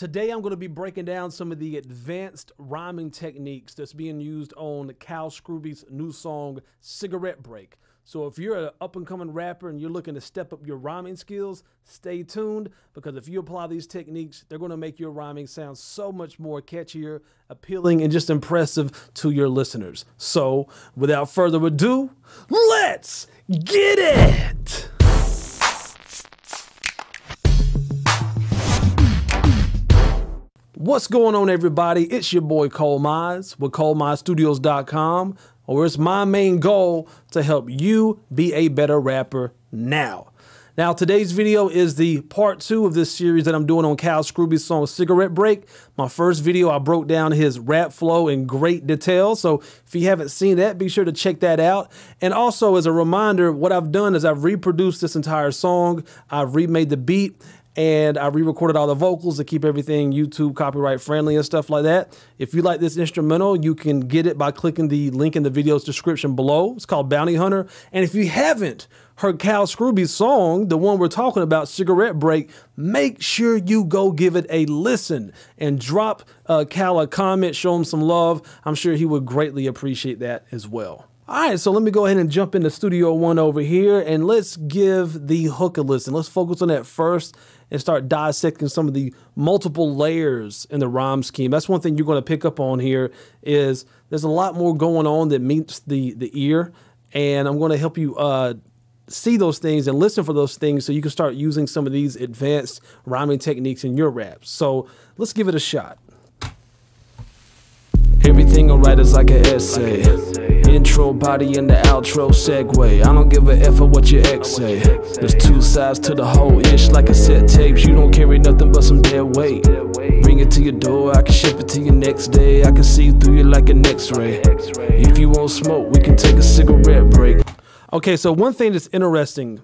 Today, I'm going to be breaking down some of the advanced rhyming techniques that's being used on Cal Scrooby's new song, Cigarette Break. So, if you're an up and coming rapper and you're looking to step up your rhyming skills, stay tuned because if you apply these techniques, they're going to make your rhyming sound so much more catchier, appealing, and just impressive to your listeners. So, without further ado, let's get it! What's going on, everybody? It's your boy Cole Mize with ColeMizeStudios.com, where it's my main goal to help you be a better rapper now. Now, today's video is the part two of this series that I'm doing on Cal Scrooby's song Cigarette Break. My first video, I broke down his rap flow in great detail. So if you haven't seen that, be sure to check that out. And also, as a reminder, what I've done is I've reproduced this entire song, I've remade the beat, and I re-recorded all the vocals to keep everything YouTube copyright friendly and stuff like that. If you like this instrumental, you can get it by clicking the link in the video's description below. It's called Bounty Hunter. And if you haven't heard Cal Scrooby's song, the one we're talking about, Cigarette Break, make sure you go give it a listen and drop uh, Cal a comment, show him some love. I'm sure he would greatly appreciate that as well. All right, so let me go ahead and jump into Studio One over here and let's give the hook a listen. Let's focus on that first and start dissecting some of the multiple layers in the rhyme scheme. That's one thing you're going to pick up on here is there's a lot more going on that meets the, the ear. And I'm going to help you uh, see those things and listen for those things so you can start using some of these advanced rhyming techniques in your raps. So let's give it a shot. Everything I write is like an essay. Intro, body, and the outro segue. I don't give a F of what your ex say. There's two sides to the whole ish, like a set tapes. You don't carry nothing but some dead weight. Bring it to your door, I can ship it to you next day. I can see through you like an x ray. If you won't smoke, we can take a cigarette break. Okay, so one thing that's interesting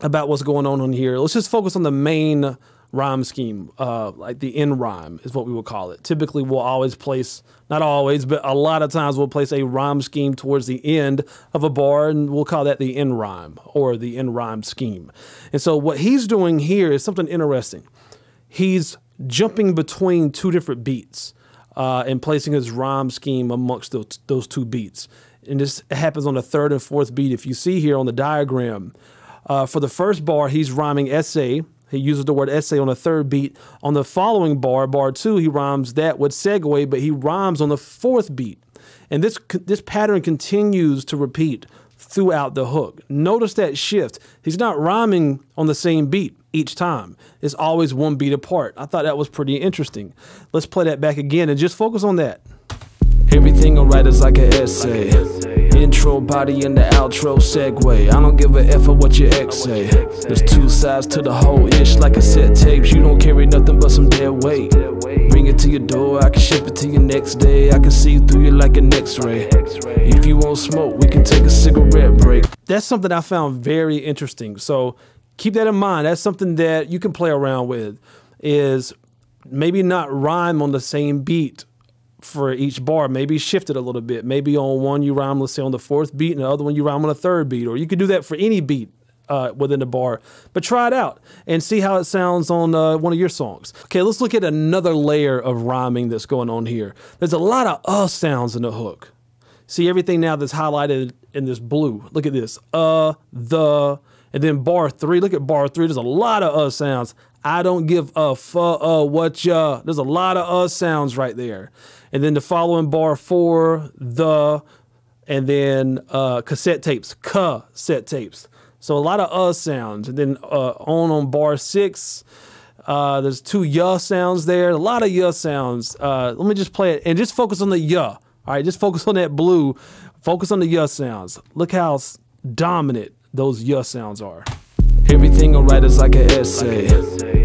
about what's going on on here, let's just focus on the main rhyme scheme, uh, like the in rhyme is what we would call it. Typically, we'll always place, not always, but a lot of times we'll place a rhyme scheme towards the end of a bar, and we'll call that the in rhyme or the in rhyme scheme. And so, what he's doing here is something interesting. He's jumping between two different beats uh, and placing his rhyme scheme amongst those, those two beats. And this happens on the third and fourth beat. If you see here on the diagram, uh, for the first bar, he's rhyming essay he uses the word essay on the third beat. On the following bar, bar two, he rhymes that with segue, but he rhymes on the fourth beat. And this, this pattern continues to repeat throughout the hook. Notice that shift. He's not rhyming on the same beat each time. It's always one beat apart. I thought that was pretty interesting. Let's play that back again and just focus on that. Everything I write is like an essay. Intro, body, and the outro segue. I don't give a F of what your ex say. There's two sides to the whole ish, like I said, tapes. You don't carry nothing but some dead weight. Bring it to your door, I can ship it to you next day. I can see through you like an x ray. If you won't smoke, we can take a cigarette break. That's something I found very interesting. So keep that in mind. That's something that you can play around with, is maybe not rhyme on the same beat for each bar, maybe shift it a little bit. Maybe on one you rhyme, let's say on the fourth beat, and the other one you rhyme on the third beat, or you could do that for any beat. Uh, within the bar, but try it out and see how it sounds on uh, one of your songs. Okay, let's look at another layer of rhyming that's going on here. There's a lot of uh sounds in the hook. See everything now that's highlighted in this blue. Look at this. Uh, the, and then bar three. Look at bar three. There's a lot of uh sounds. I don't give a fuh uh what ya. There's a lot of uh sounds right there and then the following bar for the, and then uh, cassette tapes, cassette tapes. So a lot of uh sounds, and then uh, on on bar six, uh, there's two yuh sounds there. A lot of yuh sounds. Uh, let me just play it and just focus on the yuh. All right, just focus on that blue. Focus on the yuh sounds. Look how dominant those yuh sounds are. Everything I write is like an essay.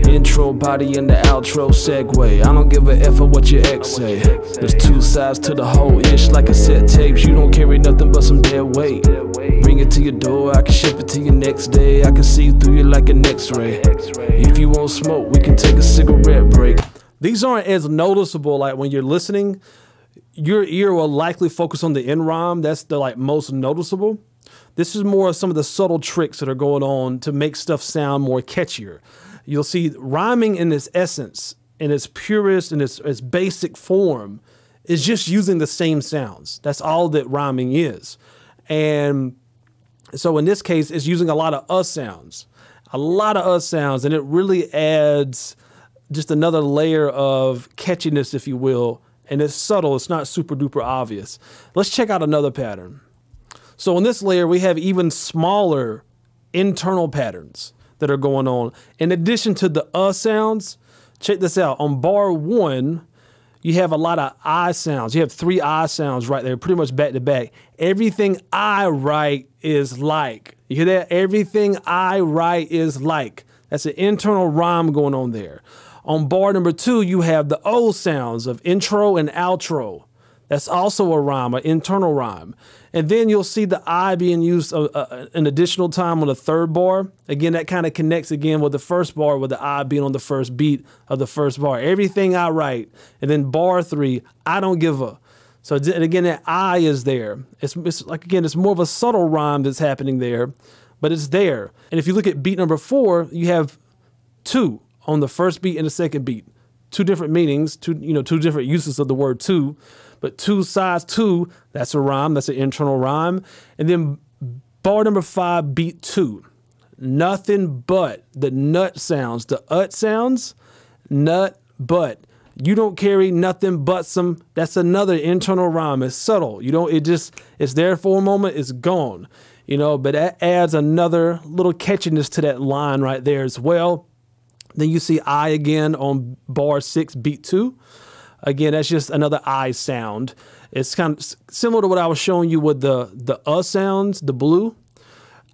Intro, body, and the outro segue. I don't give a F of what your ex say. There's two sides to the whole ish, like a set tapes. You don't carry nothing but some dead weight. Bring it to your door, I can ship it to you next day. I can see through you like an x ray. If you want smoke, we can take a cigarette break. These aren't as noticeable, like when you're listening, your ear will likely focus on the NROM. That's the like most noticeable. This is more of some of the subtle tricks that are going on to make stuff sound more catchier. You'll see rhyming in its essence, in its purest, and its, its basic form, is just using the same sounds. That's all that rhyming is. And so in this case, it's using a lot of us sounds, a lot of us sounds, and it really adds just another layer of catchiness, if you will. And it's subtle, it's not super duper obvious. Let's check out another pattern. So in this layer, we have even smaller internal patterns that are going on. In addition to the uh sounds, check this out. On bar one, you have a lot of I sounds. You have three I sounds right there, pretty much back to back. Everything I write is like. You hear that? Everything I write is like. That's an internal rhyme going on there. On bar number two, you have the O sounds of intro and outro. That's also a rhyme, an internal rhyme. And then you'll see the I being used a, uh, a, uh, an additional time on the third bar. Again, that kind of connects again with the first bar with the I being on the first beat of the first bar. Everything I write. And then bar three, I don't give a. So again, that I is there. It's, it's like, again, it's more of a subtle rhyme that's happening there, but it's there. And if you look at beat number four, you have two on the first beat and the second beat two different meanings, two you know, two different uses of the word two, but two sides two, that's a rhyme, that's an internal rhyme. And then bar number five, beat two. Nothing but the nut sounds, the ut sounds, nut but. You don't carry nothing but some. That's another internal rhyme. It's subtle. You don't. It just. It's there for a moment. It's gone. You know. But that adds another little catchiness to that line right there as well. Then you see I again on bar six, beat two. Again, that's just another I sound. It's kind of similar to what I was showing you with the the uh sounds, the blue.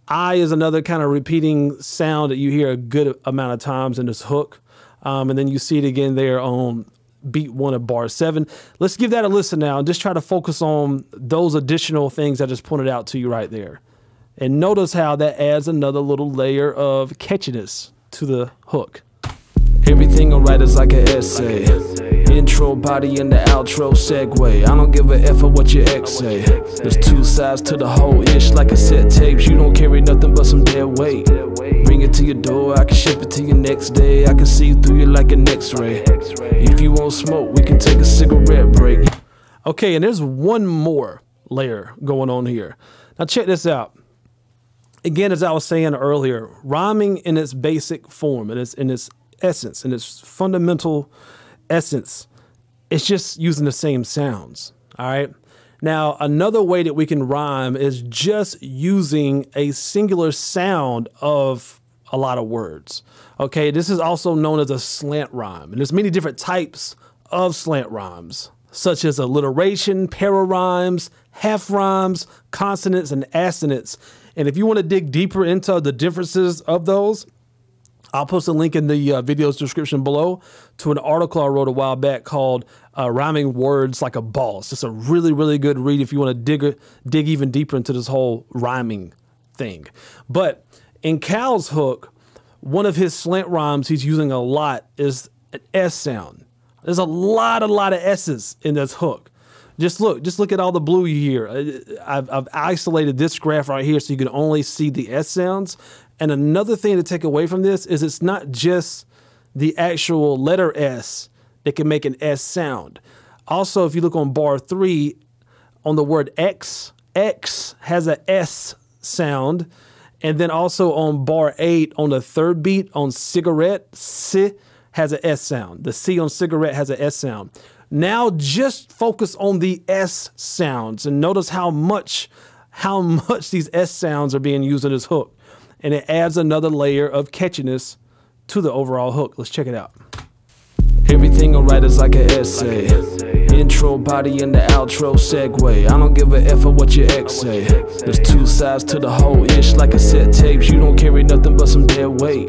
I is another kind of repeating sound that you hear a good amount of times in this hook. Um, and then you see it again there on beat one of bar seven. Let's give that a listen now and just try to focus on those additional things I just pointed out to you right there. And notice how that adds another little layer of catchiness to the hook. Everything I write is like an essay. Intro, body, and the outro segue. I don't give a F of what your ex say. There's two sides to the whole ish, like a set tapes. You don't carry nothing but some dead weight. Bring it to your door, I can ship it to you next day. I can see through you like an x ray. If you won't smoke, we can take a cigarette break. Okay, and there's one more layer going on here. Now, check this out again, as I was saying earlier, rhyming in its basic form, in its in its essence and its fundamental essence, it's just using the same sounds. All right. Now, another way that we can rhyme is just using a singular sound of a lot of words. Okay, this is also known as a slant rhyme, and there's many different types of slant rhymes, such as alliteration, pararhymes, half rhymes, consonants, and assonants. And if you want to dig deeper into the differences of those, I'll post a link in the uh, video's description below to an article I wrote a while back called uh, "Rhyming Words Like a Boss." It's a really, really good read if you want to dig dig even deeper into this whole rhyming thing. But in Cal's hook, one of his slant rhymes he's using a lot is an S sound. There's a lot, a lot of S's in this hook. Just look, just look at all the blue here. I've, I've isolated this graph right here so you can only see the S sounds. And another thing to take away from this is it's not just the actual letter S that can make an S sound. Also, if you look on bar three, on the word X, X has a S sound. And then also on bar eight, on the third beat, on cigarette, C has a S sound. The C on cigarette has a S sound. Now just focus on the S sounds and notice how much, how much these S sounds are being used in this hook and it adds another layer of catchiness to the overall hook. Let's check it out. Everything I write is like an essay. Intro, body, and the outro segue. I don't give a F of what your ex say. There's two sides to the whole ish, like I said, tapes. You don't carry nothing but some dead weight.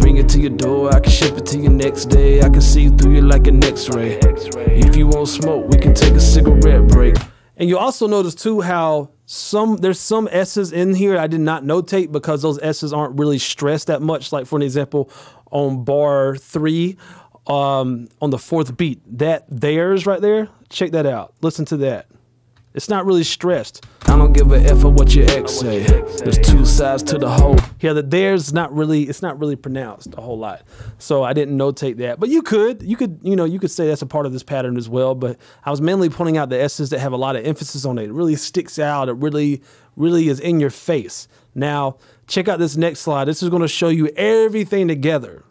Bring it to your door, I can ship it to you next day. I can see through you like an x ray. If you want smoke, we can take a cigarette break. And you also notice too how some there's some s's in here I did not notate because those s's aren't really stressed that much. Like for an example, on bar three, um, on the fourth beat, that there's right there. Check that out. Listen to that. It's not really stressed. I don't give a f of what your ex say. There's two sides to the whole. Yeah, the there's not really it's not really pronounced a whole lot. So I didn't notate that. But you could you could you know you could say that's a part of this pattern as well. But I was mainly pointing out the s's that have a lot of emphasis on it. It really sticks out. It really really is in your face. Now check out this next slide. This is going to show you everything together.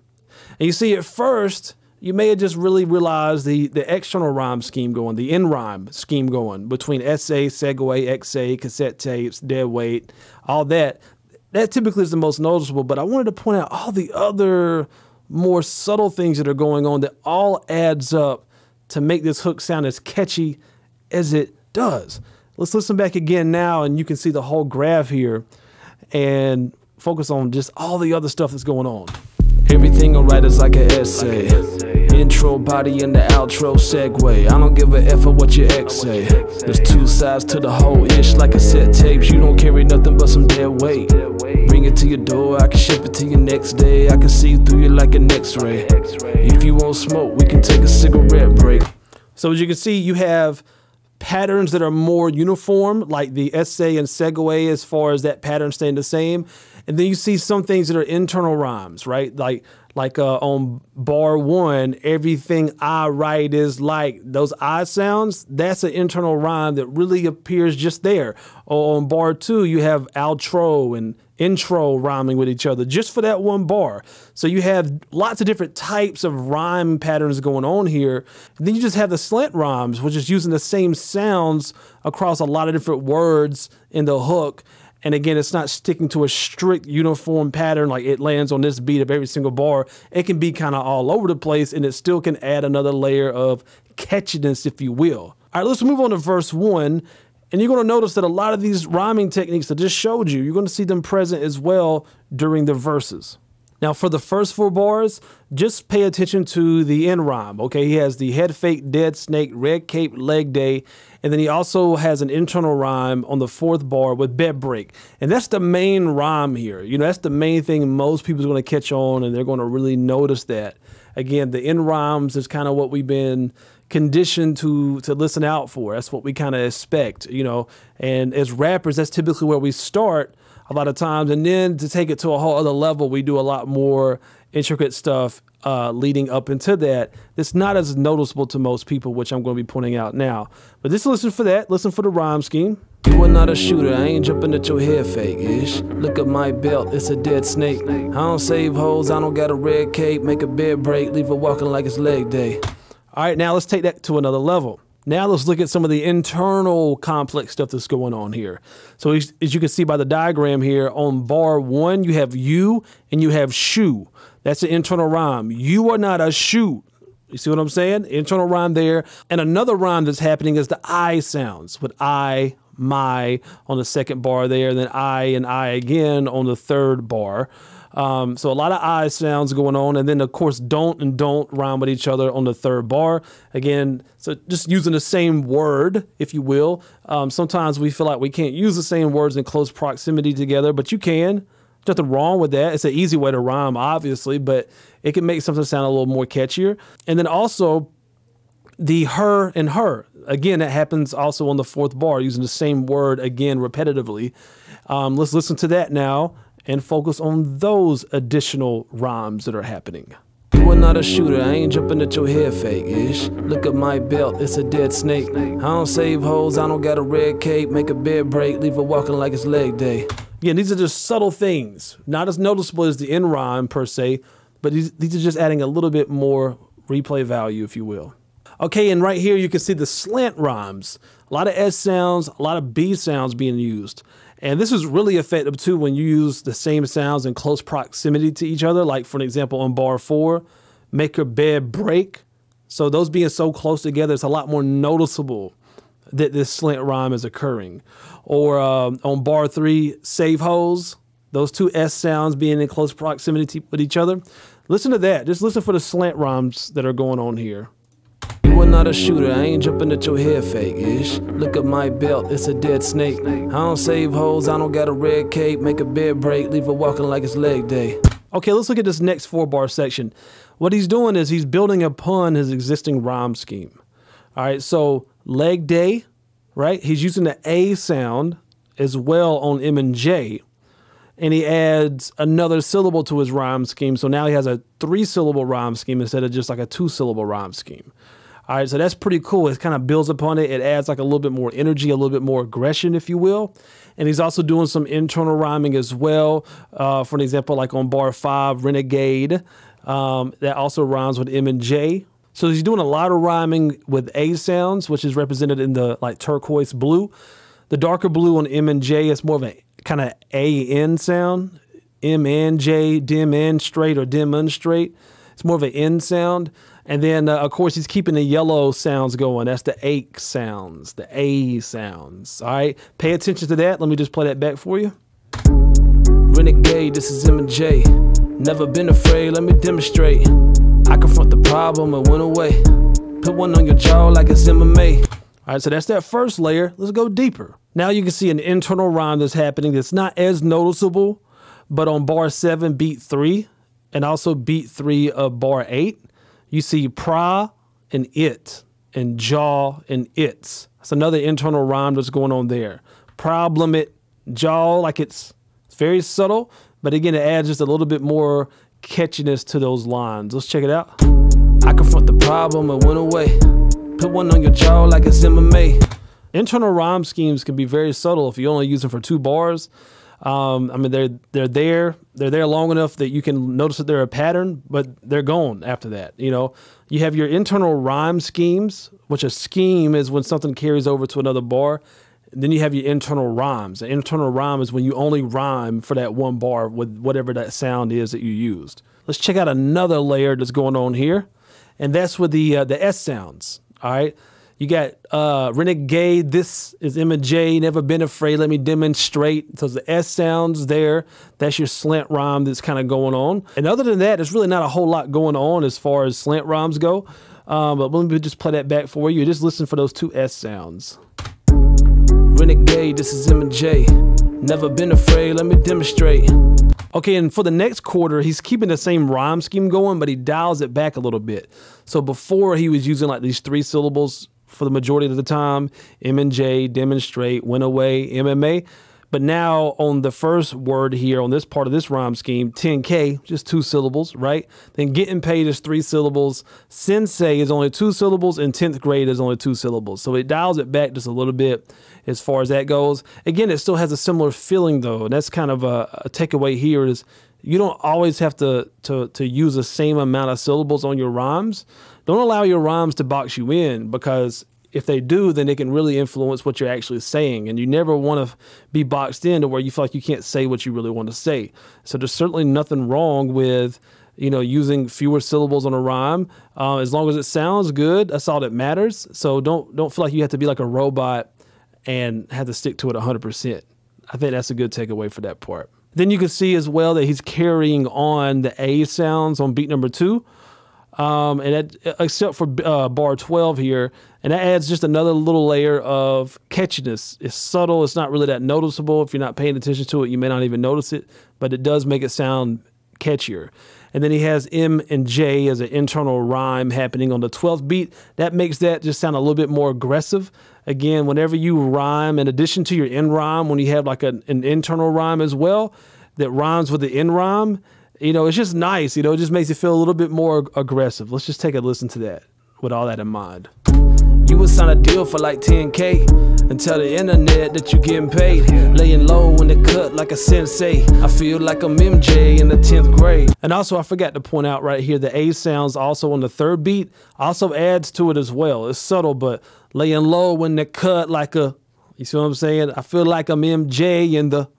And you see at first you may have just really realized the, the external rhyme scheme going, the in rhyme scheme going between SA, Segway, XA, cassette tapes, dead weight, all that. That typically is the most noticeable, but I wanted to point out all the other more subtle things that are going on that all adds up to make this hook sound as catchy as it does. Let's listen back again now, and you can see the whole graph here and focus on just all the other stuff that's going on. Everything I write is like an essay intro, body in the outro segue. I don't give a F of what your ex say. There's two sides to the whole ish, like I said, tapes. You don't carry nothing but some dead weight. Bring it to your door, I can ship it to you next day. I can see through you like an x ray. If you want smoke, we can take a cigarette break. So, as you can see, you have patterns that are more uniform, like the essay and segue, as far as that pattern staying the same. And then you see some things that are internal rhymes, right? Like like uh, on bar one, everything I write is like those I sounds. That's an internal rhyme that really appears just there. Or on bar two, you have outro and intro rhyming with each other just for that one bar. So you have lots of different types of rhyme patterns going on here. And then you just have the slant rhymes, which is using the same sounds across a lot of different words in the hook. And again, it's not sticking to a strict uniform pattern like it lands on this beat of every single bar. It can be kind of all over the place and it still can add another layer of catchiness, if you will. All right, let's move on to verse one. And you're going to notice that a lot of these rhyming techniques that I just showed you, you're going to see them present as well during the verses. Now, for the first four bars, just pay attention to the end rhyme. Okay, he has the head fake, dead snake, red cape, leg day, and then he also has an internal rhyme on the fourth bar with bed break. And that's the main rhyme here. You know, that's the main thing most people are going to catch on and they're going to really notice that. Again, the in rhymes is kind of what we've been conditioned to to listen out for. That's what we kind of expect, you know. And as rappers, that's typically where we start a lot of times. And then to take it to a whole other level, we do a lot more intricate stuff uh, leading up into that. It's not as noticeable to most people, which I'm going to be pointing out now. But just listen for that. Listen for the rhyme scheme. You are not a shooter, I ain't jumping at your hair fake ish. Look at my belt, it's a dead snake. I don't save hoes, I don't got a red cape. Make a bed break, leave her walking like it's leg day. All right, now let's take that to another level. Now let's look at some of the internal complex stuff that's going on here. So as you can see by the diagram here, on bar one, you have you and you have shoe. That's an internal rhyme. You are not a shoot. You see what I'm saying? Internal rhyme there. And another rhyme that's happening is the I sounds with I, my on the second bar there, and then I and I again on the third bar. Um, so a lot of I sounds going on, and then of course don't and don't rhyme with each other on the third bar. Again, so just using the same word, if you will. Um, sometimes we feel like we can't use the same words in close proximity together, but you can nothing wrong with that. It's an easy way to rhyme, obviously, but it can make something sound a little more catchier. And then also the her and her. Again, that happens also on the fourth bar using the same word again repetitively. Um, let's listen to that now and focus on those additional rhymes that are happening. You are not a shooter, I ain't jumping at your head fake ish. Look at my belt, it's a dead snake. I don't save hoes, I don't got a red cape. Make a bed break, leave her walking like it's leg day. Again, these are just subtle things, not as noticeable as the end rhyme per se, but these, these are just adding a little bit more replay value, if you will. Okay, and right here you can see the slant rhymes. A lot of S sounds, a lot of B sounds being used. And this is really effective too when you use the same sounds in close proximity to each other. Like for an example, on bar four, make your bed break. So those being so close together, it's a lot more noticeable that this slant rhyme is occurring. Or um, on bar three, save holes, those two S sounds being in close proximity with each other. Listen to that. Just listen for the slant rhymes that are going on here. You are not a shooter, I ain't jumping at your head fake ish. Look at my belt, it's a dead snake. I don't save holes, I don't got a red cape. Make a bed break, leave her walking like it's leg day. Okay, let's look at this next four bar section. What he's doing is he's building upon his existing rhyme scheme. All right, so leg day, right? He's using the A sound as well on M and J. And he adds another syllable to his rhyme scheme. So now he has a three syllable rhyme scheme instead of just like a two syllable rhyme scheme. All right, so that's pretty cool. It kind of builds upon it. It adds like a little bit more energy, a little bit more aggression, if you will. And he's also doing some internal rhyming as well. Uh, for an example, like on bar five, Renegade, um, that also rhymes with M and J, so he's doing a lot of rhyming with A sounds, which is represented in the like turquoise blue. The darker blue on M and J is more of a kind of A N sound. M and J, dim and straight or dim and straight. It's more of an N sound. And then, uh, of course, he's keeping the yellow sounds going. That's the ache sounds, the A sounds. All right, pay attention to that. Let me just play that back for you. Renegade, this is M and J. Never been afraid, let me demonstrate confront the problem, it went away. Put one on your jaw like it's MMA. All right, so that's that first layer. Let's go deeper. Now you can see an internal rhyme that's happening that's not as noticeable, but on bar seven, beat three, and also beat three of bar eight, you see pra and it, and jaw and its. That's another internal rhyme that's going on there. Problem it, jaw, like it's, it's very subtle, but again, it adds just a little bit more catchiness to those lines. Let's check it out. I confront the problem, and went away. Put one on your jaw like it's MMA. Internal rhyme schemes can be very subtle if you only use them for two bars. Um, I mean, they're they're there, they're there long enough that you can notice that they're a pattern, but they're gone after that. You know, you have your internal rhyme schemes, which a scheme is when something carries over to another bar, then you have your internal rhymes. An internal rhyme is when you only rhyme for that one bar with whatever that sound is that you used. Let's check out another layer that's going on here, and that's with the uh, the S sounds. All right, you got uh, renegade. This is Emma J. Never been afraid. Let me demonstrate. So the S sounds there. That's your slant rhyme that's kind of going on. And other than that, there's really not a whole lot going on as far as slant rhymes go. Um, but let me just play that back for you. Just listen for those two S sounds. Renegade, this is MJ. Never been afraid, let me demonstrate. Okay, and for the next quarter, he's keeping the same rhyme scheme going, but he dials it back a little bit. So before he was using like these three syllables for the majority of the time, M and J, demonstrate, went away, MMA. But now on the first word here on this part of this rhyme scheme, 10K, just two syllables, right? Then getting paid is three syllables. Sensei is only two syllables, and 10th grade is only two syllables. So it dials it back just a little bit as far as that goes. Again, it still has a similar feeling though. And that's kind of a, a takeaway here is you don't always have to, to, to use the same amount of syllables on your rhymes. Don't allow your rhymes to box you in because if they do, then they can really influence what you're actually saying. And you never want to be boxed in to where you feel like you can't say what you really want to say. So there's certainly nothing wrong with you know using fewer syllables on a rhyme uh, as long as it sounds good. That's all that matters. So don't don't feel like you have to be like a robot and have to stick to it 100 percent. I think that's a good takeaway for that part. Then you can see as well that he's carrying on the A sounds on beat number two. Um, and that, uh, except for uh, bar 12 here, and that adds just another little layer of catchiness. It's subtle, it's not really that noticeable. If you're not paying attention to it, you may not even notice it, but it does make it sound catchier. And then he has M and J as an internal rhyme happening on the 12th beat. That makes that just sound a little bit more aggressive. Again, whenever you rhyme, in addition to your end rhyme, when you have like an, an internal rhyme as well that rhymes with the end rhyme, you know, it's just nice. You know, it just makes you feel a little bit more aggressive. Let's just take a listen to that with all that in mind. You would sign a deal for like 10k and tell the internet that you are getting paid. Laying low in the cut like a sensei. I feel like I'm MJ in the 10th grade. And also, I forgot to point out right here the A sounds also on the third beat also adds to it as well. It's subtle, but laying low in the cut like a, you see what I'm saying? I feel like I'm MJ in the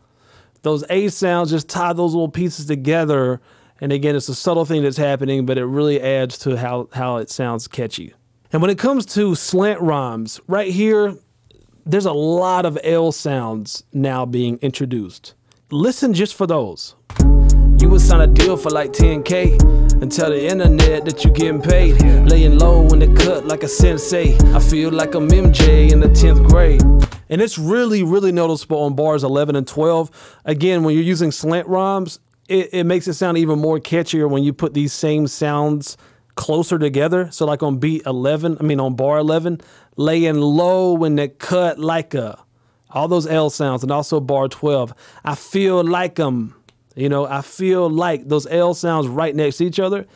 those A sounds just tie those little pieces together. And again, it's a subtle thing that's happening, but it really adds to how, how it sounds catchy. And when it comes to slant rhymes, right here, there's a lot of L sounds now being introduced. Listen just for those. You would sign a deal for like 10K and tell the internet that you are getting paid. Laying low in the cut like a sensei. I feel like I'm MJ in the 10th grade. And it's really, really noticeable on bars 11 and 12. Again, when you're using slant rhymes, it, it makes it sound even more catchier when you put these same sounds closer together. So, like on beat 11, I mean, on bar 11, laying low in the cut like a. All those L sounds and also bar 12. I feel like I'm. You know, I feel like those L sounds right next to each other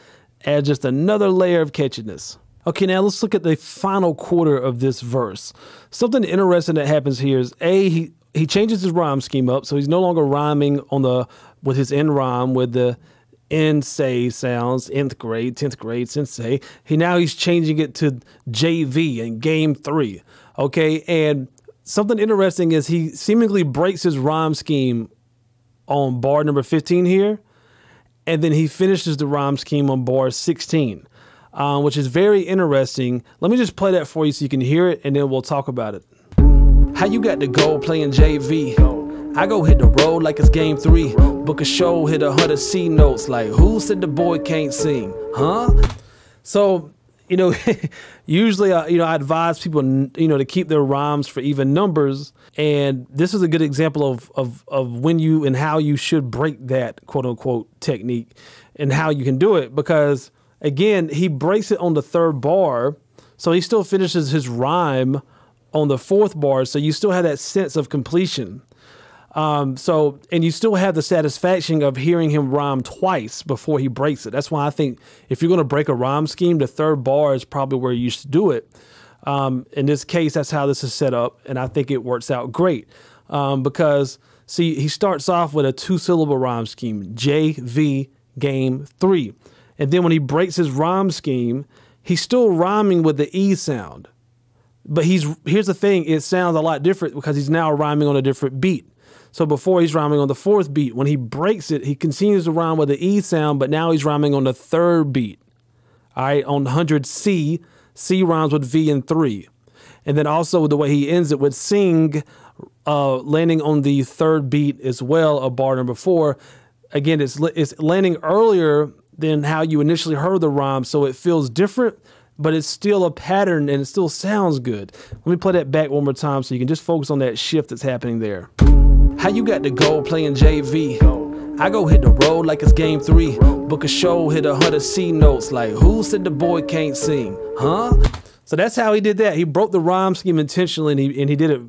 add just another layer of catchiness. Okay, now let's look at the final quarter of this verse. Something interesting that happens here is A, he, he changes his rhyme scheme up, so he's no longer rhyming on the with his end rhyme with the N say sounds, nth grade, tenth grade, sensei. He now he's changing it to JV in game three. Okay, and something interesting is he seemingly breaks his rhyme scheme on bar number 15 here. And then he finishes the rhyme scheme on bar 16, um, which is very interesting. Let me just play that for you so you can hear it and then we'll talk about it. How you got the goal playing JV? I go hit the road like it's game three. Book a show, hit a hundred C notes. Like, who said the boy can't sing? Huh? So, you know, usually, uh, you know, I advise people, you know, to keep their rhymes for even numbers and this is a good example of, of, of when you and how you should break that quote unquote technique and how you can do it because, again, he breaks it on the third bar. So he still finishes his rhyme on the fourth bar. So you still have that sense of completion. Um, so, and you still have the satisfaction of hearing him rhyme twice before he breaks it. That's why I think if you're going to break a rhyme scheme, the third bar is probably where you should do it um, in this case, that's how this is set up, and I think it works out great um, because see, he starts off with a two-syllable rhyme scheme: J V game three, and then when he breaks his rhyme scheme, he's still rhyming with the E sound, but he's here's the thing: it sounds a lot different because he's now rhyming on a different beat. So before he's rhyming on the fourth beat. When he breaks it, he continues to rhyme with the E sound, but now he's rhyming on the third beat. All right, on 100C, C rhymes with V and three. And then also the way he ends it with sing, uh, landing on the third beat as well, a bar number four. Again, it's, it's landing earlier than how you initially heard the rhyme, so it feels different, but it's still a pattern and it still sounds good. Let me play that back one more time so you can just focus on that shift that's happening there. How you got the goal playing JV? I go hit the road like it's game three. Book a show, hit a hundred C notes. Like, who said the boy can't sing? Huh? So that's how he did that. He broke the rhyme scheme intentionally and he, and he did it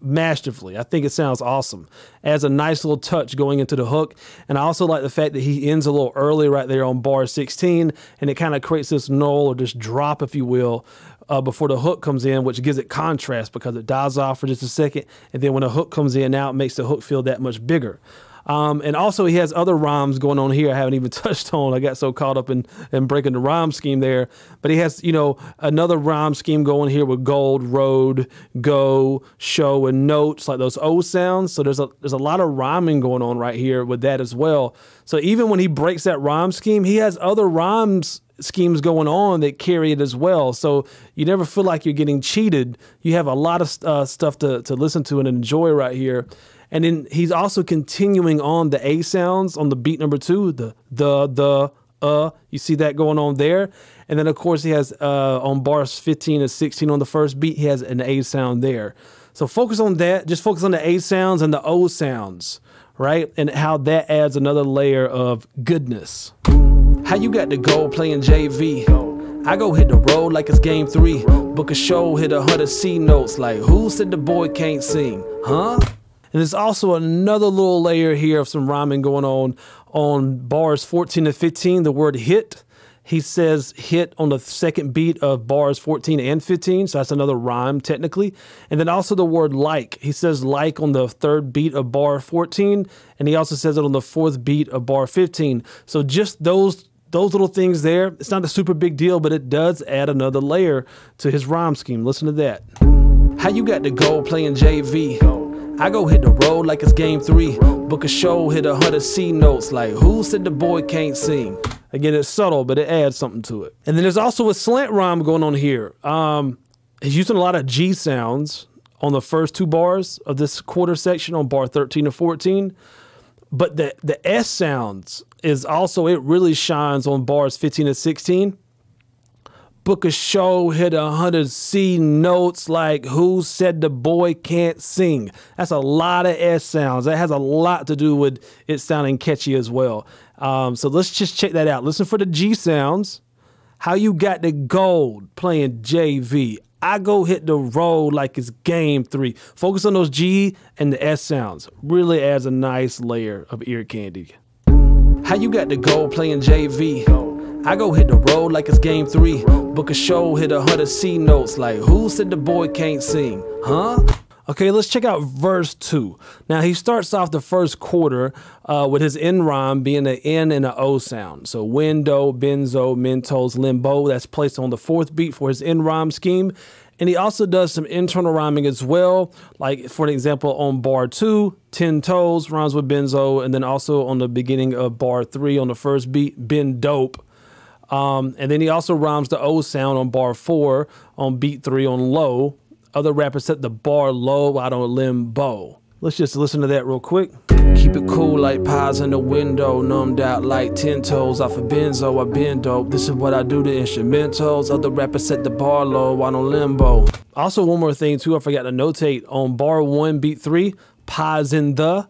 masterfully. I think it sounds awesome. Adds a nice little touch going into the hook. And I also like the fact that he ends a little early right there on bar 16, and it kind of creates this null or just drop, if you will, uh, before the hook comes in, which gives it contrast because it dies off for just a second. And then when the hook comes in, now it makes the hook feel that much bigger. Um, and also, he has other rhymes going on here I haven't even touched on. I got so caught up in, in breaking the rhyme scheme there. But he has, you know, another rhyme scheme going here with gold, road, go, show, and notes, like those O sounds. So there's a, there's a lot of rhyming going on right here with that as well. So even when he breaks that rhyme scheme, he has other rhymes schemes going on that carry it as well. So you never feel like you're getting cheated. You have a lot of uh, stuff to, to listen to and enjoy right here. And then he's also continuing on the A sounds on the beat number two, the, the, the, uh. You see that going on there. And then, of course, he has uh, on bars 15 and 16 on the first beat, he has an A sound there. So focus on that. Just focus on the A sounds and the O sounds, right? And how that adds another layer of goodness. How you got the goal playing JV? I go hit the road like it's game three. Book a show, hit a hundred C notes like who said the boy can't sing? Huh? And there's also another little layer here of some rhyming going on on bars 14 and 15, the word hit. He says hit on the second beat of bars 14 and 15. So that's another rhyme technically. And then also the word like. He says like on the third beat of bar 14. And he also says it on the fourth beat of bar 15. So just those those little things there, it's not a super big deal, but it does add another layer to his rhyme scheme. Listen to that. How you got the gold playing JV? I go hit the road like it's game three. Book a show, hit a hundred C notes like who said the boy can't sing? Again, it's subtle, but it adds something to it. And then there's also a slant rhyme going on here. Um, he's using a lot of G sounds on the first two bars of this quarter section on bar 13 to 14. But the, the S sounds is also, it really shines on bars 15 to 16 book a show, hit a hundred C notes like who said the boy can't sing. That's a lot of S sounds. That has a lot to do with it sounding catchy as well. Um, so let's just check that out. Listen for the G sounds. How you got the gold playing JV. I go hit the road like it's game three. Focus on those G and the S sounds. Really adds a nice layer of ear candy. How you got the gold playing JV. I go hit the road like it's game three. Book a show, hit a hundred C notes. Like, who said the boy can't sing? Huh? Okay, let's check out verse 2. Now, he starts off the first quarter uh, with his end rhyme being an N and an O sound. So, window, benzo, mentos, limbo, that's placed on the fourth beat for his n rhyme scheme. And he also does some internal rhyming as well. Like, for an example, on bar 2, 10 toes rhymes with benzo. And then also on the beginning of bar 3 on the first beat, ben dope um, and then he also rhymes the O sound on bar four on beat three on low. Other rappers set the bar low out on limbo. Let's just listen to that real quick. Keep it cool like pies in the window, numbed out like ten toes off a of benzo. I bend dope. This is what I do to instrumentals. Other rappers set the bar low out on limbo. Also, one more thing too, I forgot to notate on bar one, beat three, pies in the.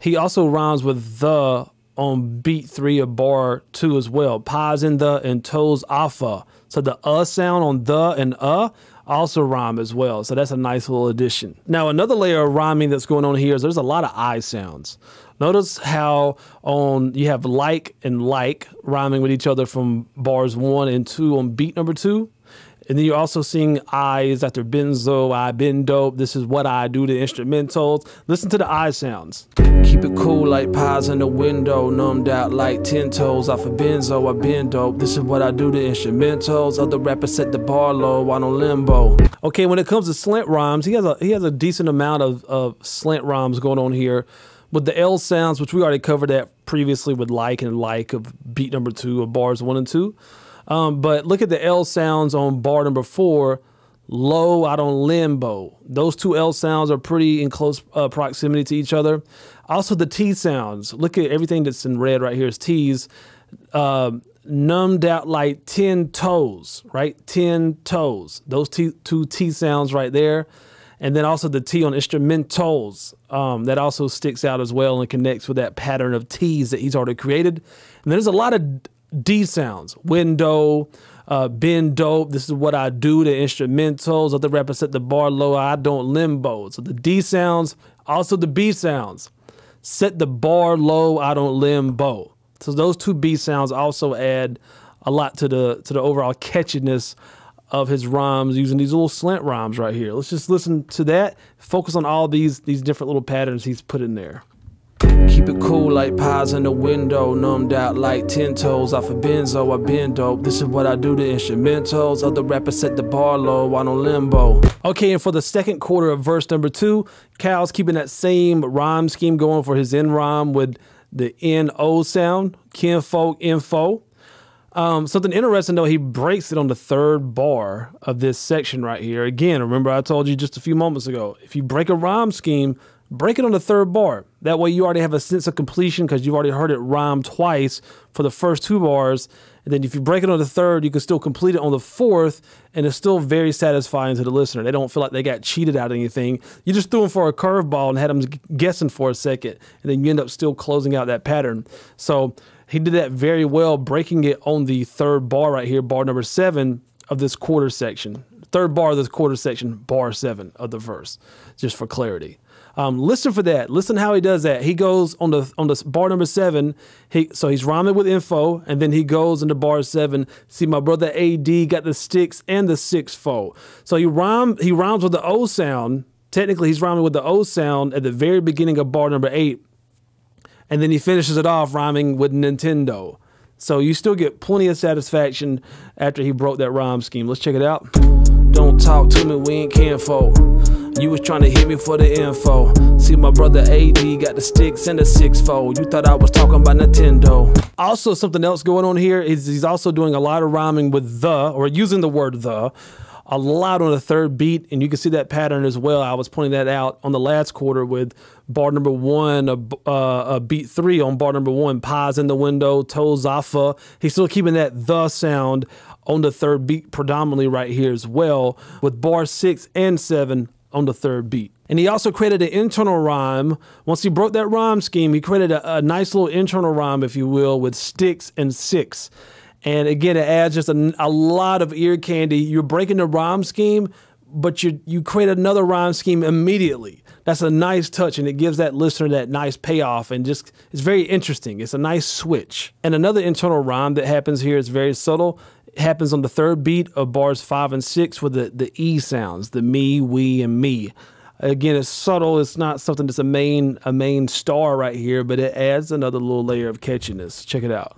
He also rhymes with the on beat three of bar two as well. Pies in the and toes alpha. So the uh sound on the and uh also rhyme as well. So that's a nice little addition. Now, another layer of rhyming that's going on here is there's a lot of I sounds. Notice how on you have like and like rhyming with each other from bars one and two on beat number two. And then you're also seeing I's after benzo, I been dope, this is what I do, the instrumentals. Listen to the I sounds. Keep it cool like pies in the window, numbed out like ten toes off a of benzo, I been dope, this is what I do, the instrumentals. Other rappers set the bar low, I don't limbo. Okay, when it comes to slant rhymes, he has a he has a decent amount of, of slant rhymes going on here with the L sounds, which we already covered that previously with like and like of beat number two of bars one and two. Um, but look at the L sounds on bar number four, low out on limbo. Those two L sounds are pretty in close uh, proximity to each other. Also, the T sounds. Look at everything that's in red right here is T's. Uh, numbed out like 10 toes, right? 10 toes. Those t- two T sounds right there. And then also the T on instrumentals. Um, that also sticks out as well and connects with that pattern of T's that he's already created. And there's a lot of D sounds, window, uh, bend dope. This is what I do. The instrumentals, other rappers set the bar low. I don't limbo. So the D sounds, also the B sounds, set the bar low. I don't limbo. So those two B sounds also add a lot to the to the overall catchiness of his rhymes using these little slant rhymes right here. Let's just listen to that. Focus on all these these different little patterns he's put in there. Keep it cool like pies in the window, numbed out like ten toes off a of benzo. I been dope. This is what I do to instrumentals. Other rappers set the bar low, I don't limbo. Okay, and for the second quarter of verse number two, Cal's keeping that same rhyme scheme going for his end rhyme with the N-O sound, kinfolk info. Um, something interesting though, he breaks it on the third bar of this section right here. Again, remember I told you just a few moments ago, if you break a rhyme scheme, break it on the third bar. That way, you already have a sense of completion because you've already heard it rhyme twice for the first two bars. And then if you break it on the third, you can still complete it on the fourth, and it's still very satisfying to the listener. They don't feel like they got cheated out of anything. You just threw them for a curveball and had them guessing for a second, and then you end up still closing out that pattern. So he did that very well, breaking it on the third bar right here, bar number seven of this quarter section. Third bar of this quarter section, bar seven of the verse, just for clarity. Um, listen for that. Listen how he does that. He goes on the on the bar number seven. He so he's rhyming with info, and then he goes into bar seven. See, my brother AD got the sticks and the six fold. So he rhyme he rhymes with the O sound. Technically, he's rhyming with the O sound at the very beginning of bar number eight, and then he finishes it off rhyming with Nintendo. So you still get plenty of satisfaction after he broke that rhyme scheme. Let's check it out. Don't talk to me, we ain't can fold. You was trying to hit me for the info. See, my brother AD got the sticks and the six fold. You thought I was talking about Nintendo. Also, something else going on here is he's also doing a lot of rhyming with the, or using the word the, a lot on the third beat. And you can see that pattern as well. I was pointing that out on the last quarter with bar number one, a, uh, a beat three on bar number one, pies in the window, toes off. He's still keeping that the sound on the third beat predominantly right here as well, with bar six and seven on the third beat. And he also created an internal rhyme. Once he broke that rhyme scheme, he created a, a nice little internal rhyme, if you will, with sticks and six. And again, it adds just a, a lot of ear candy. You're breaking the rhyme scheme, but you you create another rhyme scheme immediately. That's a nice touch, and it gives that listener that nice payoff, and just it's very interesting. It's a nice switch. And another internal rhyme that happens here is very subtle happens on the third beat of bars five and six with the, the E sounds, the me, we, and me. Again, it's subtle. It's not something that's a main a main star right here, but it adds another little layer of catchiness. Check it out.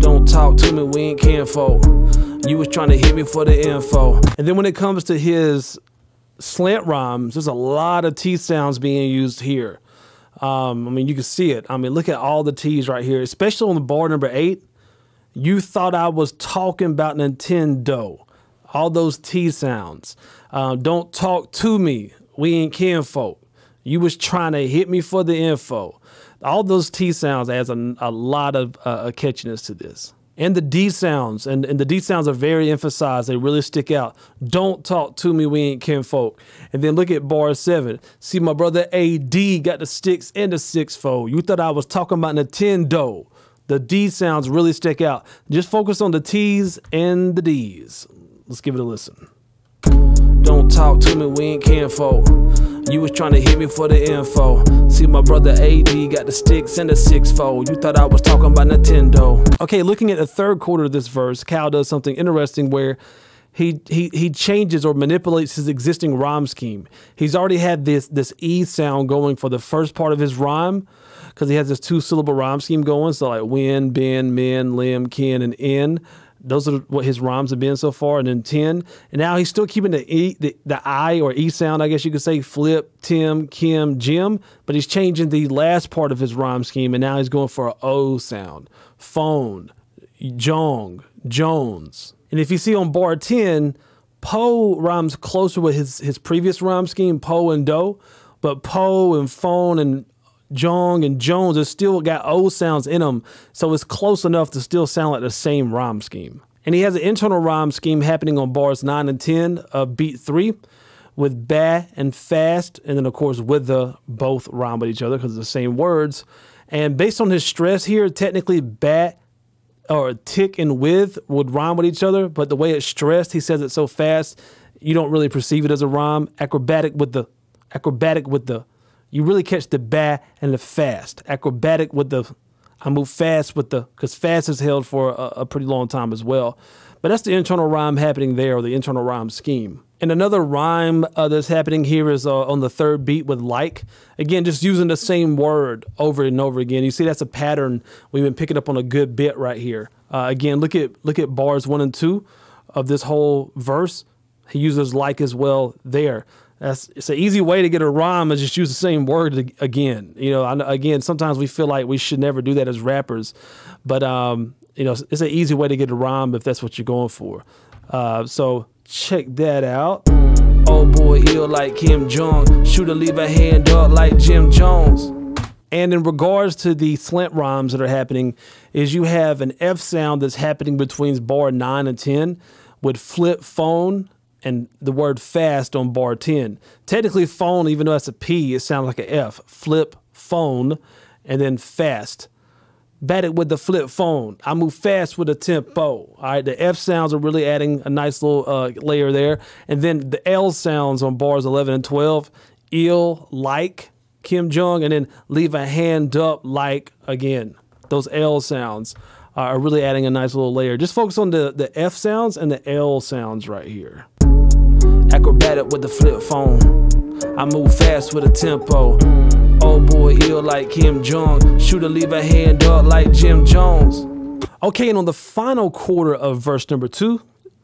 Don't talk to me, we ain't kinfolk. You was trying to hit me for the info. And then when it comes to his slant rhymes, there's a lot of T sounds being used here. Um, I mean, you can see it. I mean, look at all the T's right here, especially on the bar number eight. You thought I was talking about Nintendo. All those T sounds. Uh, don't talk to me. We ain't kinfolk. You was trying to hit me for the info. All those T sounds adds a, a lot of uh, catchiness to this. And the D sounds, and, and the D sounds are very emphasized. They really stick out. Don't talk to me, we ain't kinfolk. And then look at bar seven. See, my brother AD got the sticks and the six fold. You thought I was talking about Nintendo. The D sounds really stick out. Just focus on the T's and the D's. Let's give it a listen. Don't talk to me, we ain't kinfolk. You was trying to hit me for the info. See, my brother AD got the sticks and the six fold. You thought I was talking about Nintendo. Okay, looking at the third quarter of this verse, Cal does something interesting where he, he he changes or manipulates his existing rhyme scheme. He's already had this this E sound going for the first part of his rhyme, because he has this two syllable rhyme scheme going. So like win, bin, min, lim, kin, and in. Those are what his rhymes have been so far, and then ten. And now he's still keeping the e, the, the i or e sound, I guess you could say. Flip, Tim, Kim, Jim, but he's changing the last part of his rhyme scheme, and now he's going for a o sound. Phone, Jong, Jones. And if you see on bar ten, Poe rhymes closer with his his previous rhyme scheme, Poe and Doe, but Poe and phone and Jong and Jones, have still got old sounds in them, so it's close enough to still sound like the same rhyme scheme. And he has an internal rhyme scheme happening on bars 9 and 10 of beat 3 with ba and fast, and then of course with the both rhyme with each other because it's the same words. And based on his stress here, technically bat or tick and with would rhyme with each other, but the way it's stressed, he says it so fast, you don't really perceive it as a rhyme. Acrobatic with the acrobatic with the you really catch the ba and the fast. Acrobatic with the, I move fast with the, because fast is held for a, a pretty long time as well. But that's the internal rhyme happening there, or the internal rhyme scheme. And another rhyme uh, that's happening here is uh, on the third beat with like. Again, just using the same word over and over again. You see, that's a pattern we've been picking up on a good bit right here. Uh, again, look at look at bars one and two of this whole verse. He uses like as well there. That's it's an easy way to get a rhyme is just use the same word again. You know, I, again, sometimes we feel like we should never do that as rappers, but um, you know, it's an easy way to get a rhyme if that's what you're going for. Uh, so check that out. Oh boy, he'll like Kim Jong. a leave a hand up like Jim Jones. And in regards to the slant rhymes that are happening, is you have an F sound that's happening between bar nine and ten with flip phone and the word fast on bar 10. Technically, phone, even though that's a P, it sounds like an F. Flip phone and then fast. Bat it with the flip phone. I move fast with the tempo. All right, the F sounds are really adding a nice little uh, layer there. And then the L sounds on bars 11 and 12 ill like Kim Jong, and then leave a hand up like again. Those L sounds are really adding a nice little layer. Just focus on the, the F sounds and the L sounds right here acrobatic with a flip phone. I move fast with a tempo. Old boy heel like Kim Jong. Shooter leave a hand up like Jim Jones. Okay, and on the final quarter of verse number two,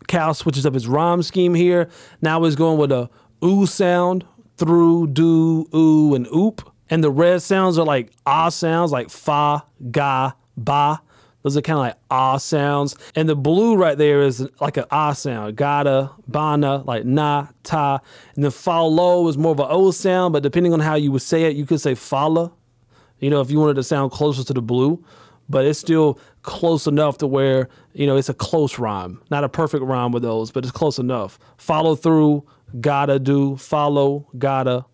Cal switches up his rhyme scheme here. Now he's going with a oo sound through, do, oo, and oop. And the red sounds are like ah sounds, like fa, ga, ba, those are kind of like ah sounds. And the blue right there is like an ah sound. Gotta, bana, like na, ta. And then follow is more of an o sound, but depending on how you would say it, you could say fala. You know, if you wanted to sound closer to the blue, but it's still close enough to where, you know, it's a close rhyme. Not a perfect rhyme with those, but it's close enough. Follow through, gotta do, follow, gotta.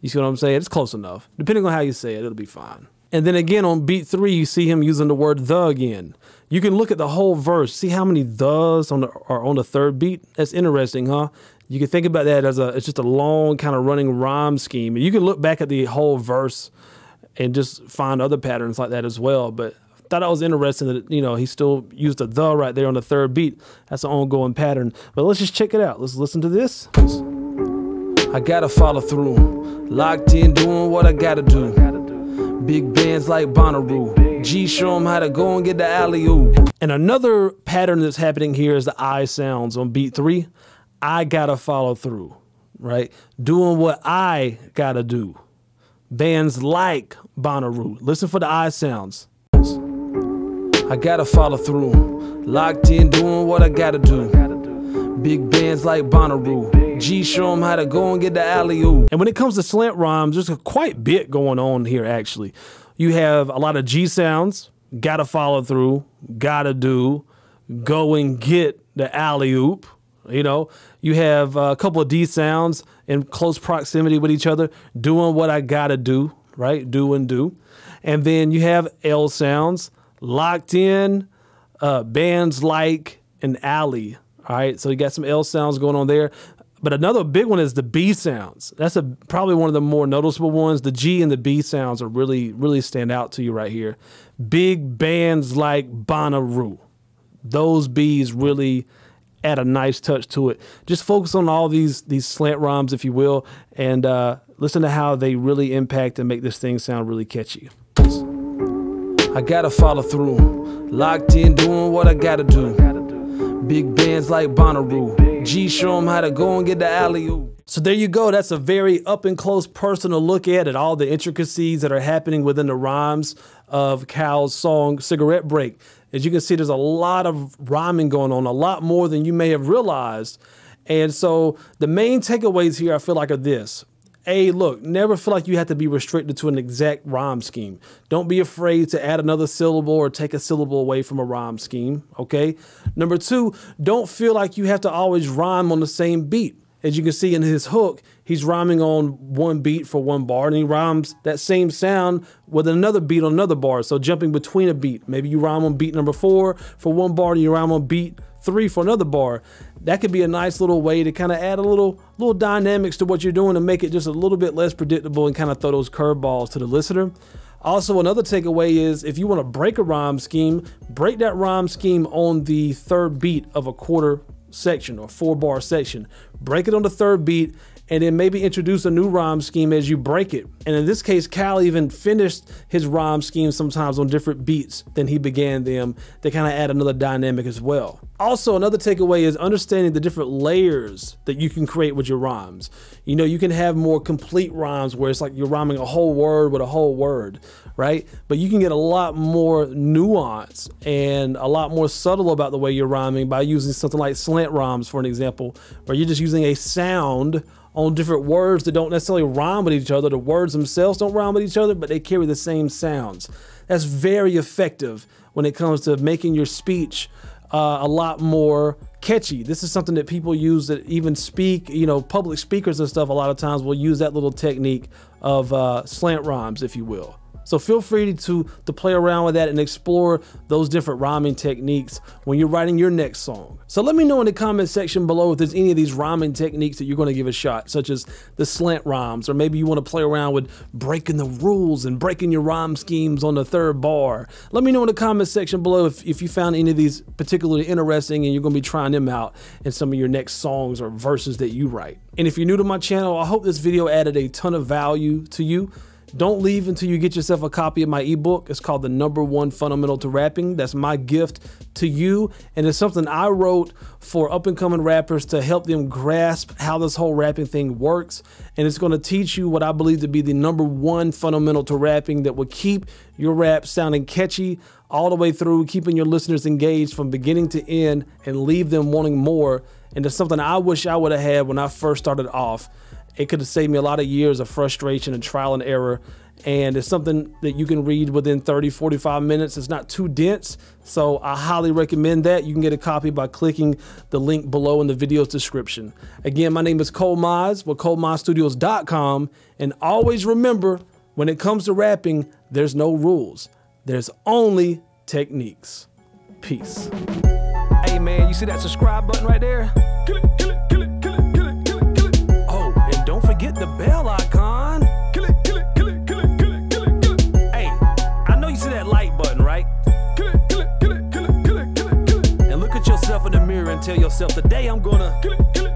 You see what I'm saying? It's close enough. Depending on how you say it, it'll be fine. And then again on beat three, you see him using the word the again. You can look at the whole verse, see how many the's on the, are on the third beat. That's interesting, huh? You can think about that as a it's just a long kind of running rhyme scheme. And you can look back at the whole verse and just find other patterns like that as well. But I thought that was interesting that you know he still used a the right there on the third beat. That's an ongoing pattern. But let's just check it out. Let's listen to this. I gotta follow through. Locked in, doing what I gotta do. Big bands like Bonnaroo. G show them how to go and get the alley oop. And another pattern that's happening here is the I sounds on beat three. I gotta follow through, right? Doing what I gotta do. Bands like Bonnaroo. Listen for the I sounds. I gotta follow through. Locked in, doing what I gotta do. Big bands like Bonnaroo. G show how to go and get the alley oop. And when it comes to slant rhymes, there's a quite bit going on here actually. You have a lot of G sounds, gotta follow through, gotta do, go and get the alley oop. You know, you have a couple of D sounds in close proximity with each other, doing what I gotta do, right? Do and do. And then you have L sounds, locked in, uh, bands like an alley. All right, so you got some L sounds going on there. But another big one is the B sounds. That's a, probably one of the more noticeable ones. The G and the B sounds are really, really stand out to you right here. Big bands like Bonnaroo, those B's really add a nice touch to it. Just focus on all these these slant rhymes, if you will, and uh, listen to how they really impact and make this thing sound really catchy. I gotta follow through, locked in, doing what I gotta do. Big bands like Bonnaroo. G show him how to go and get the alley oop. So there you go. That's a very up and close personal look at it, all the intricacies that are happening within the rhymes of Cal's song Cigarette Break. As you can see, there's a lot of rhyming going on, a lot more than you may have realized. And so the main takeaways here, I feel like, are this Hey, look, never feel like you have to be restricted to an exact rhyme scheme. Don't be afraid to add another syllable or take a syllable away from a rhyme scheme, okay? Number two, don't feel like you have to always rhyme on the same beat. As you can see in his hook, he's rhyming on one beat for one bar, and he rhymes that same sound with another beat on another bar. So jumping between a beat, maybe you rhyme on beat number four for one bar, and you rhyme on beat three for another bar that could be a nice little way to kind of add a little little dynamics to what you're doing to make it just a little bit less predictable and kind of throw those curveballs to the listener. Also, another takeaway is if you want to break a rhyme scheme, break that rhyme scheme on the third beat of a quarter section or four bar section. Break it on the third beat and then maybe introduce a new ROM scheme as you break it. And in this case, Cal even finished his ROM scheme sometimes on different beats than he began them. They kind of add another dynamic as well. Also, another takeaway is understanding the different layers that you can create with your ROMs. You know, you can have more complete ROMs where it's like you're rhyming a whole word with a whole word, right? But you can get a lot more nuance and a lot more subtle about the way you're rhyming by using something like slant ROMs, for an example, where you're just using a sound on different words that don't necessarily rhyme with each other. The words themselves don't rhyme with each other, but they carry the same sounds. That's very effective when it comes to making your speech uh, a lot more catchy. This is something that people use that even speak, you know, public speakers and stuff a lot of times will use that little technique of uh, slant rhymes, if you will. So feel free to, to play around with that and explore those different rhyming techniques when you're writing your next song. So let me know in the comment section below if there's any of these rhyming techniques that you're going to give a shot, such as the slant rhymes, or maybe you want to play around with breaking the rules and breaking your rhyme schemes on the third bar. Let me know in the comment section below if, if you found any of these particularly interesting and you're going to be trying them out in some of your next songs or verses that you write. And if you're new to my channel, I hope this video added a ton of value to you. Don't leave until you get yourself a copy of my ebook. It's called The Number One Fundamental to Rapping. That's my gift to you. And it's something I wrote for up and coming rappers to help them grasp how this whole rapping thing works. And it's going to teach you what I believe to be the number one fundamental to rapping that will keep your rap sounding catchy all the way through, keeping your listeners engaged from beginning to end and leave them wanting more. And it's something I wish I would have had when I first started off. It could have saved me a lot of years of frustration and trial and error. And it's something that you can read within 30, 45 minutes. It's not too dense. So I highly recommend that. You can get a copy by clicking the link below in the video's description. Again, my name is Cole Moz with ColeMozStudios.com, And always remember, when it comes to rapping, there's no rules. There's only techniques. Peace. Hey man, you see that subscribe button right there? the bell icon. Kill it, kill it, kill it, kill it, kill it, kill it, kill it. Hey, I know you see that like button, right? kill it, kill it, kill it, kill it, kill it, kill it. And look at yourself in the mirror and tell yourself, today I'm gonna kill it, kill it.